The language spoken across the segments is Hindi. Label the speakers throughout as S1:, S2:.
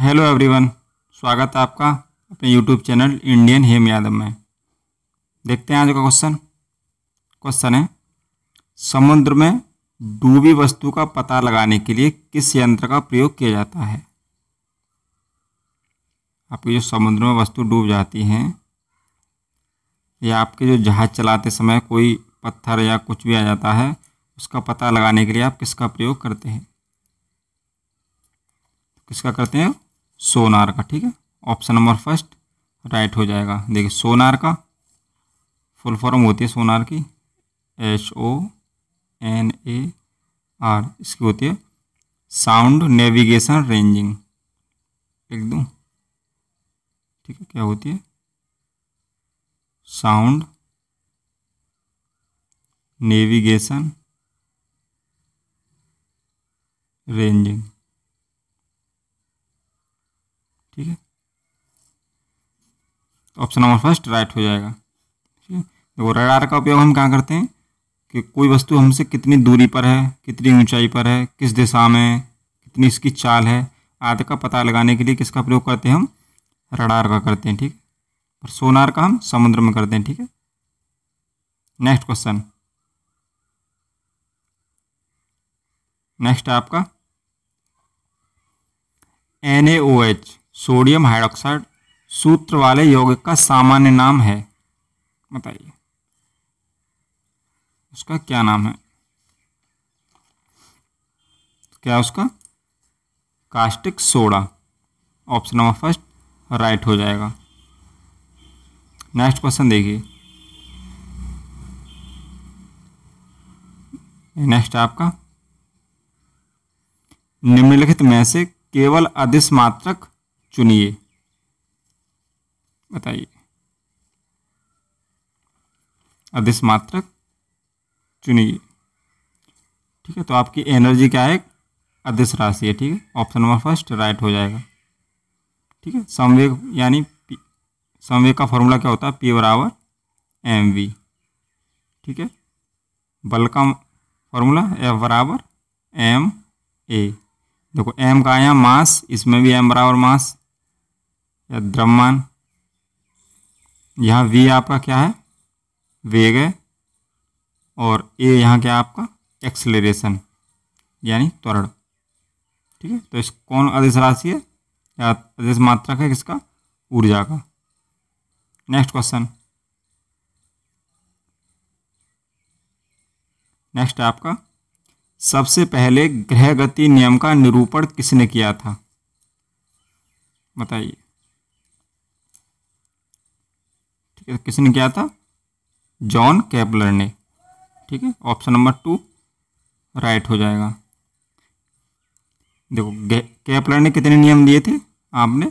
S1: हेलो एवरीवन स्वागत है आपका अपने YouTube channel Indian Hem Yadav में देखते हैं आज का क्वेश्चन क्वेश्चन है समुद्र में डूबी वस्तु का पता लगाने के लिए किस यंत्र का प्रयोग किया जाता है आपकी जो समुद्र में वस्तु डूब जाती हैं या आपके जो जहाज़ चलाते समय कोई पत्थर या कुछ भी आ जाता है उसका पता लगाने के लिए आप किसका प्रयोग करते हैं किसका करते हैं सोनार का ठीक है ऑप्शन नंबर फर्स्ट राइट हो जाएगा देखिए सोनार का फुल फॉर्म होती है सोनार की H O N A R इसकी होती है साउंड नेविगेशन रेंजिंग लिख दूँ ठीक है क्या होती है साउंड नेविगेशन रेंजिंग तो ऑप्शन नंबर फर्स्ट राइट हो जाएगा ठीक है देखो रडार का उपयोग हम कहाँ करते हैं कि कोई वस्तु हमसे कितनी दूरी पर है कितनी ऊंचाई पर है किस दिशा में कितनी इसकी चाल है आदि का पता लगाने के लिए किसका प्रयोग करते हैं हम रडार का करते हैं ठीक है और सोनार का हम समुद्र में करते हैं ठीक है नेक्स्ट क्वेश्चन नेक्स्ट आपका एन सोडियम हाइड्रोक्साइड सूत्र वाले यौगिक का सामान्य नाम है बताइए उसका क्या नाम है क्या उसका caustic soda option number first right हो जाएगा नेक्स्ट क्वेश्चन देखिए नेक्स्ट आपका निम्नलिखित में से केवल अधिस मात्रक चुनिए बताइए अधिस मात्रक चुनिए ठीक है तो आपकी एनर्जी क्या है अधिस राशि है ठीक है ऑप्शन नंबर फर्स्ट राइट हो जाएगा ठीक है संवेग यानी संवेग का फॉर्मूला क्या होता है पी बराबर एम वी ठीक है बल का फॉर्मूला एफ बराबर एम ए देखो एम का आया मास इसमें भी एम बराबर मास या द्रव्यमान यहाँ वी आपका क्या है वेग है और ए यहाँ क्या आपका एक्सलेशन यानी त्वरण ठीक है तो इस कौन आदेश राशि है या आदेश मात्रक है किसका ऊर्जा का नेक्स्ट क्वेश्चन नेक्स्ट आपका सबसे पहले ग्रह गति नियम का निरूपण किसने किया था बताइए किसने किया था जॉन कैपलर ने ठीक है ऑप्शन नंबर टू राइट हो जाएगा देखो कैपलर ने कितने नियम दिए थे आपने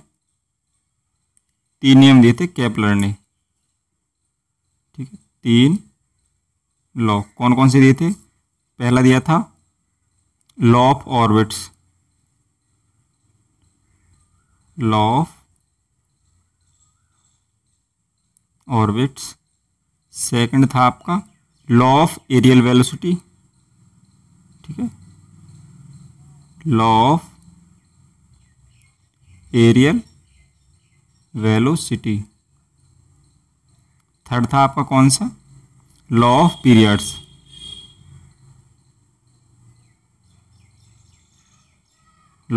S1: तीन नियम दिए थे कैपलर ने ठीक है तीन लॉ कौन कौन से दिए थे पहला दिया था law of orbits law of orbits second था आपका लॉ ऑफ एरियल वेलोसिटी ठीक है law of areal velocity third था आपका कौन सा law of periods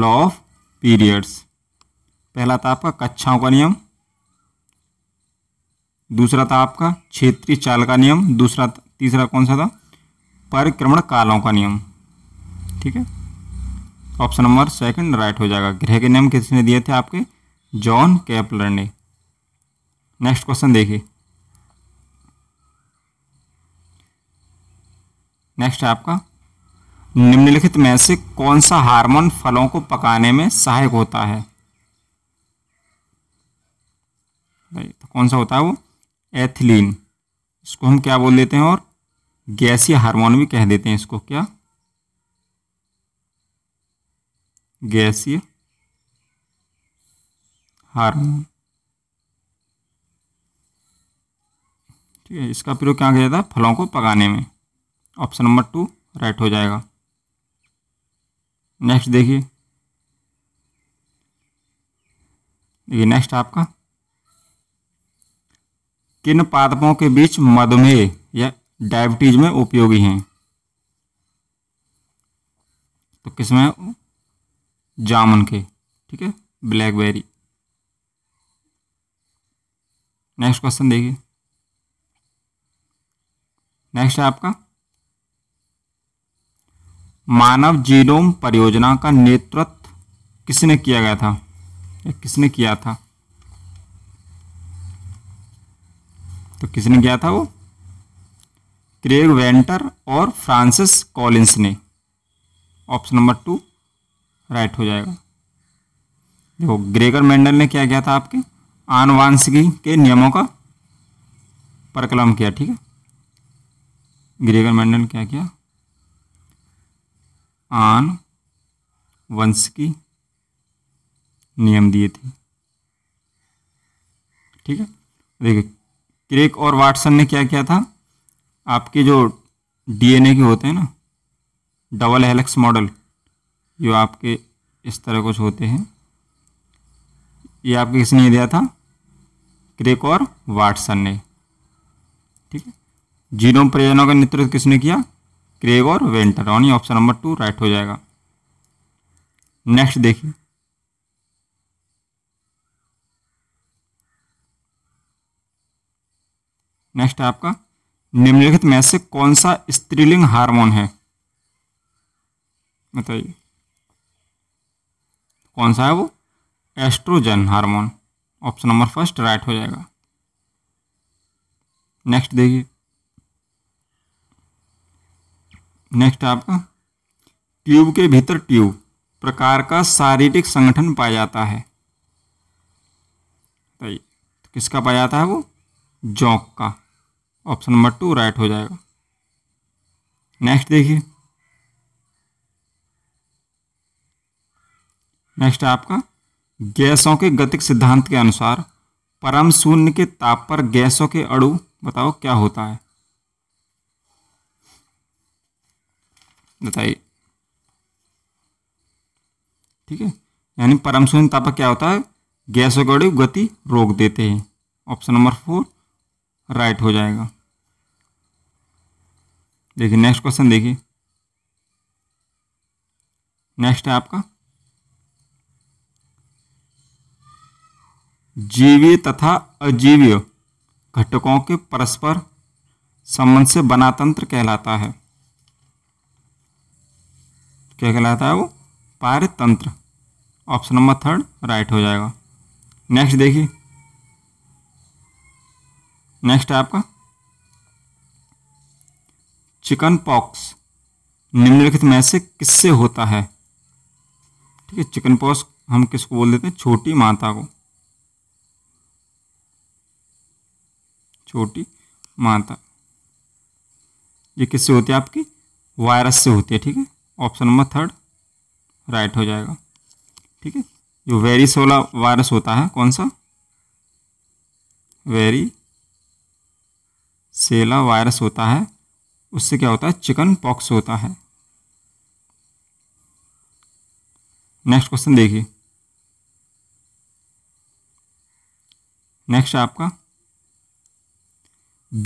S1: law of periods पहला था आपका कक्षाओं का नियम दूसरा था आपका क्षेत्रीय चाल का नियम दूसरा तीसरा कौन सा था परिक्रमण कालों का नियम ठीक है ऑप्शन नंबर सेकंड राइट हो जाएगा ग्रह के नियम किसने दिए थे आपके जॉन कैपलर ने नेक्स्ट क्वेश्चन देखिए नेक्स्ट आपका निम्नलिखित में से कौन सा हार्मोन फलों को पकाने में सहायक होता है तो कौन सा होता है वो एथिलीन इसको हम क्या बोल देते हैं और गैसीय हार्मोन भी कह देते हैं इसको क्या गैसीय हार्मोन ठीक है इसका प्रयोग क्या किया जाता है फलों को पकाने में ऑप्शन नंबर टू राइट हो जाएगा नेक्स्ट देखिए देखिए नेक्स्ट आपका किन पादपों के बीच मधुमेह या डायबिटीज में उपयोगी हैं तो किसमें जामुन के ठीक है ब्लैकबेरी नेक्स्ट क्वेश्चन देखिए नेक्स्ट है आपका मानव जीनोम परियोजना का नेतृत्व किसने किया गया था या किसने किया था तो किसने किया था वो क्रेग वेंटर और फ्रांसिस कॉलिंस ने ऑप्शन नंबर टू राइट हो जाएगा देखो ग्रेगर मेंडल ने क्या किया था आपके आनुवांशिकी के नियमों का परकलम किया ठीक है ग्रेगर मेंडल ने क्या किया आन वंश की नियम दिए थे ठीक है देखिए क्रेक और वाटसन ने क्या किया था आपके जो डीएनए के होते हैं ना डबल हेलेक्स मॉडल जो आपके इस तरह कुछ होते हैं ये आपके किसने दिया था क्रेक और वाटसन ने ठीक है जीनोम प्रयोजनों का नेतृत्व किसने किया क्रेग और Venter option number two right हो जाएगा नेक्स्ट देखिए नेक्स्ट आपका निम्नलिखित में से कौन सा स्त्रीलिंग हार्मोन है बताइए कौन सा है वो oestrogen hormone option number first right हो जाएगा नेक्स्ट देखिए नेक्स्ट आपका ट्यूब के भीतर ट्यूब प्रकार का शारीरिक संगठन पाया जाता है तो किसका पाया जाता है वो जौक का ऑप्शन नंबर टू राइट हो जाएगा नेक्स्ट देखिए नेक्स्ट आपका गैसों के गतिक सिद्धांत के अनुसार परम शून्य के ताप पर गैसों के अणु बताओ क्या होता है बताइए ठीक है यानी परम शून्य ताप पर क्या होता है गैसों के अड़ु गति रोक देते हैं ऑप्शन नंबर फोर राइट हो जाएगा देखिए नेक्स्ट क्वेश्चन देखिए नेक्स्ट है आपका जीवी तथा अजीवी घटकों के परस्पर संबंध से बना तंत्र कहलाता है क्या कहलाता है वो पारतंत्र ऑप्शन नंबर थर्ड राइट हो जाएगा नेक्स्ट देखिए नेक्स्ट है आपका चिकन पॉक्स निम्नलिखित में से किससे होता है ठीक है चिकन पॉक्स हम किसको बोल देते हैं छोटी माता को छोटी माता ये किससे होती है आपकी वायरस से होती है ठीक है ऑप्शन नंबर थर्ड राइट हो जाएगा ठीक है जो वेरी सोला वायरस होता है कौन सा वेरी सेला वायरस होता है उससे क्या होता है चिकन पॉक्स होता है नेक्स्ट क्वेश्चन देखिए नेक्स्ट आपका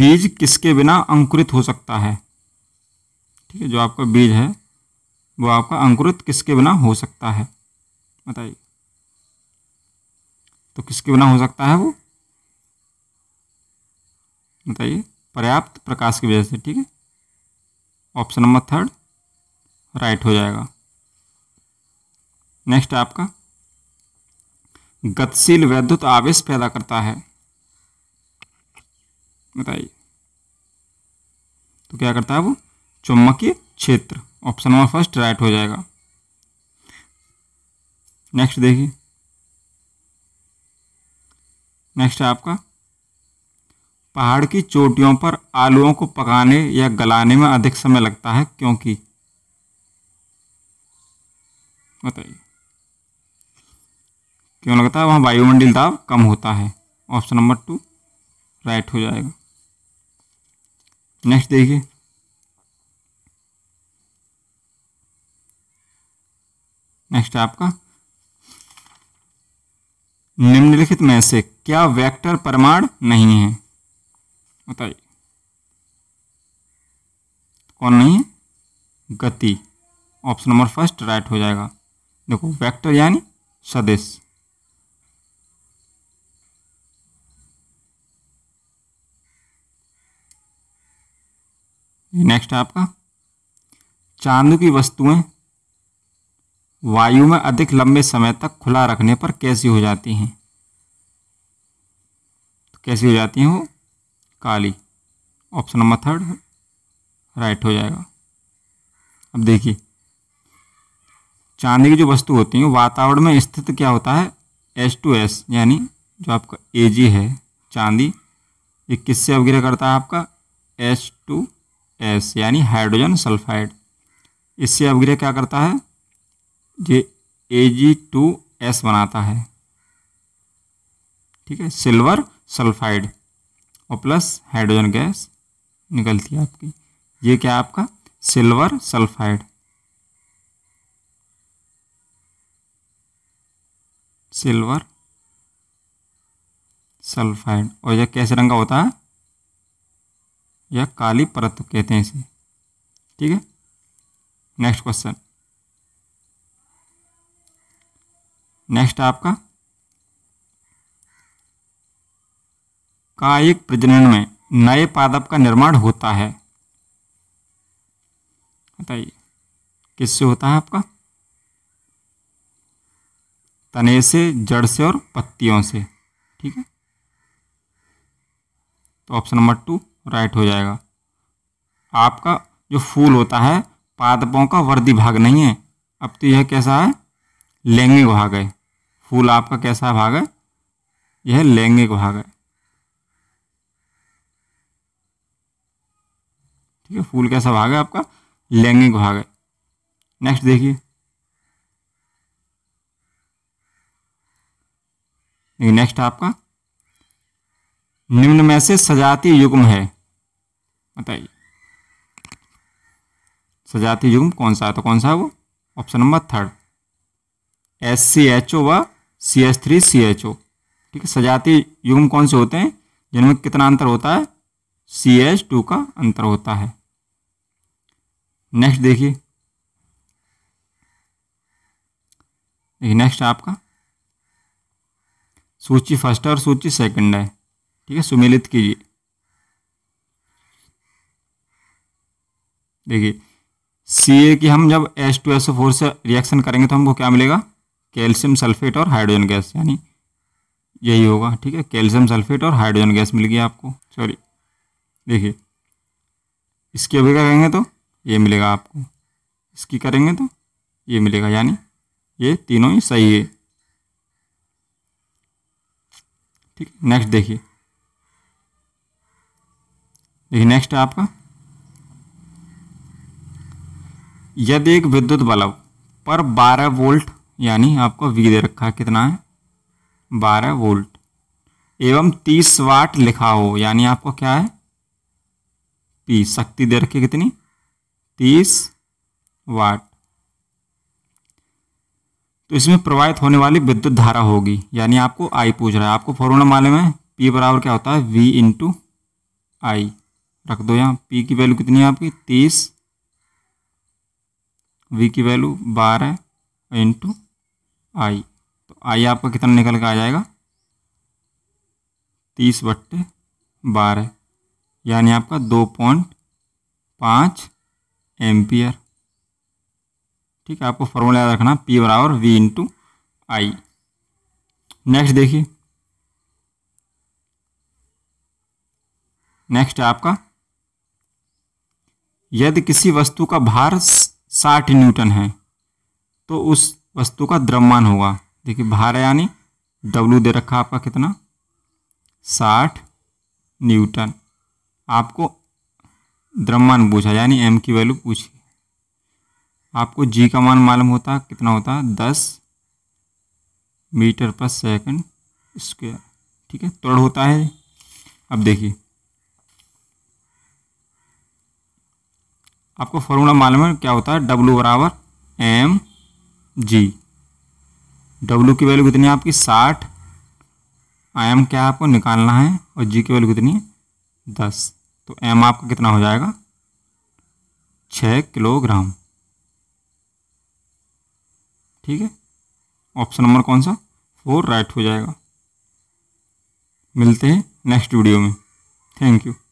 S1: बीज किसके बिना अंकुरित हो सकता है ठीक है जो आपका बीज है वो आपका अंकुरित किसके बिना हो सकता है बताइए तो किसके बिना हो सकता है वो बताइए पर्याप्त प्रकाश की वजह से ठीक है ऑप्शन नंबर थर्ड राइट हो जाएगा नेक्स्ट आपका गतिशील वैद्युत आवेश पैदा करता है बताइए तो क्या करता है वो चुम्बकीय क्षेत्र ऑप्शन नंबर फर्स्ट राइट हो जाएगा नेक्स्ट देखिए नेक्स्ट है आपका पहाड़ की चोटियों पर आलुओं को पकाने या गलाने में अधिक समय लगता है क्योंकि बताइए क्यों लगता है वहाँ वायुमंडल दाब कम होता है ऑप्शन नंबर टू राइट हो जाएगा नेक्स्ट देखिए नेक्स्ट आपका निम्नलिखित में से क्या वेक्टर परमाणु नहीं है बताइए कौन नहीं है गति ऑप्शन नंबर फर्स्ट राइट हो जाएगा देखो वेक्टर यानी सदिश नेक्स्ट है आपका चांद की वस्तुएं वायु में अधिक लंबे समय तक खुला रखने पर कैसी हो जाती हैं तो कैसी हो जाती हैं वो काली ऑप्शन नंबर थर्ड राइट हो जाएगा अब देखिए चांदी की जो वस्तु होती है वातावरण में स्थित क्या होता है एस टू एस यानी जो आपका ए जी है चांदी ये किससे अवग्रह करता है आपका एस टू एस यानी हाइड्रोजन सल्फाइड इससे अवग्रह क्या करता है ये ए जी टू एस बनाता है ठीक है सिल्वर सल्फाइड और प्लस हाइड्रोजन गैस निकलती है आपकी ये क्या आपका सिल्वर सल्फाइड सिल्वर सल्फाइड और यह कैसे रंग का होता है यह काली परत कहते हैं इसे ठीक है नेक्स्ट क्वेश्चन नेक्स्ट आपका कायिक प्रजनन में नए पादप का निर्माण होता है बताइए किससे होता है आपका तने से जड़ से और पत्तियों से ठीक है तो ऑप्शन नंबर टू राइट हो जाएगा आपका जो फूल होता है पादपों का वर्दी भाग नहीं है अब तो यह कैसा है लैंगिक भाग है फूल आपका कैसा भाग है यह लैंगिक भाग है ठीक है फूल कैसा भाग है आपका लैंगिक भाग है नेक्स्ट देखिए नेक्स्ट आपका निम्न में से सजातीय युग्म है बताइए सजातीय युग्म कौन सा है तो कौन सा है वो option number third S C H O व C H three C H O ठीक है सजातीय युग्म कौन से होते हैं जिनमें कितना अंतर होता है सी एच टू का अंतर होता है नेक्स्ट देखिए देखिए नेक्स्ट आपका सूची फर्स्ट है और सूची सेकंड है ठीक है सुमेलित कीजिए देखिए सी ए की हम जब एच टू एस फोर से रिएक्शन करेंगे तो हमको क्या मिलेगा कैल्शियम सल्फेट और हाइड्रोजन गैस यानी यही होगा ठीक है कैल्शियम सल्फेट और हाइड्रोजन गैस मिल गया आपको सॉरी देखिए इसकी अभी करेंगे तो ये मिलेगा आपको इसकी करेंगे तो ये मिलेगा यानी ये तीनों ही सही है ठीक नेक्स्ट देखिए देखिए नेक्स्ट है आपका यदि एक विद्युत बल्ब पर 12 वोल्ट यानी आपको वी दे रखा है कितना है 12 वोल्ट एवं 30 वाट लिखा हो यानी आपको क्या है पी शक्ति दे रखी कितनी तीस वाट तो इसमें प्रवाहित होने वाली विद्युत धारा होगी यानी आपको आई पूछ रहा है आपको फॉर्मूला मालूम है पी बराबर क्या होता है वी इंटू आई रख दो यहाँ पी की वैल्यू कितनी है आपकी तीस वी की वैल्यू बारह इंटू आई तो आई आपका कितना निकल के आ जाएगा तीस बट्टे बारह यानी आपका दो पॉइंट पाँच एम्पियर ठीक है आपको फॉर्मूला याद रखना पी बराबर वी इंटू आई नेक्स्ट देखिए नेक्स्ट है आपका यदि किसी वस्तु का भार साठ न्यूटन है तो उस वस्तु का द्रव्यमान होगा देखिए भार यानी डब्ल्यू दे रखा आपका कितना साठ न्यूटन आपको द्रव्यमान पूछा यानी एम की वैल्यू पूछी आपको जी का मान मालूम होता कितना होता दस मीटर पर सेकंड स्क्वायर ठीक है तोड़ होता है अब देखिए आपको फॉर्मूला मालूम है क्या होता है डब्लू बराबर एम जी डब्लू की वैल्यू कितनी है आपकी साठ आई एम क्या आपको निकालना है और जी की वैल्यू कितनी है दस तो एम आपका कितना हो जाएगा छः किलोग्राम ठीक है ऑप्शन नंबर कौन सा फोर राइट हो जाएगा मिलते हैं नेक्स्ट वीडियो में थैंक यू